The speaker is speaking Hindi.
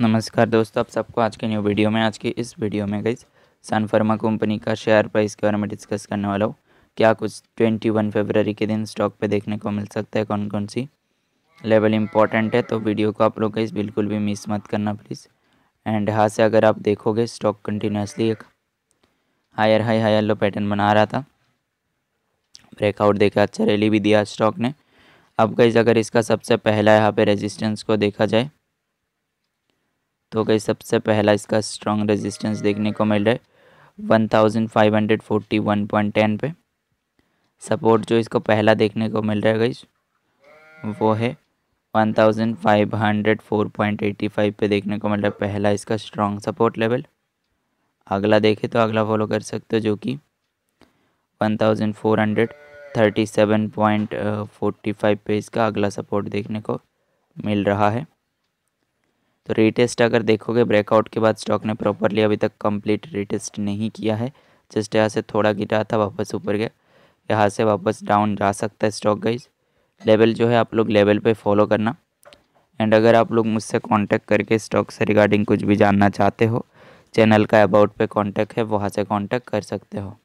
नमस्कार दोस्तों आप सबको आज के न्यू वीडियो में आज की इस वीडियो में गई सन फार्मा कंपनी का शेयर प्राइस के बारे में डिस्कस करने वाला हूँ क्या कुछ 21 फरवरी के दिन स्टॉक पे देखने को मिल सकता है कौन कौन सी लेवल इंपॉर्टेंट है तो वीडियो को आप लोग गई बिल्कुल भी मिस मत करना प्लीज़ एंड यहाँ से अगर आप देखोगे स्टॉक कंटिन्यूसली एक higher high higher low pattern बना रहा था ब्रेकआउट देखा अच्छा रैली भी दिया स्टॉक ने अब गई अगर इसका सबसे पहला यहाँ पर रेजिस्टेंस को देखा जाए तो गई सबसे पहला इसका स्ट्रॉन्ग रेजिस्टेंस देखने को मिल रहा है one thousand five hundred forty one point ten पे सपोर्ट जो इसको पहला देखने को मिल रहा है गई वो है one thousand five hundred four point eighty five पर देखने को मिल रहा है पहला इसका स्ट्रॉन्ग सपोर्ट लेवल अगला देखे तो अगला फॉलो कर सकते हो जो कि one thousand four hundred thirty seven point forty five पे इसका अगला सपोर्ट देखने को मिल रहा है तो रिटेस्ट अगर देखोगे ब्रेकआउट के बाद स्टॉक ने प्रॉपरली अभी तक कंप्लीट रिटेस्ट नहीं किया है जस्ट यहाँ से थोड़ा गिरा था वापस ऊपर गया यहाँ से वापस डाउन जा सकता है स्टॉक गाइज लेवल जो है आप लोग लेवल पे फॉलो करना एंड अगर आप लोग मुझसे कांटेक्ट करके स्टॉक से रिगार्डिंग कुछ भी जानना चाहते हो चैनल का अबाउट पे कांटेक्ट है वहाँ से कांटेक्ट कर सकते हो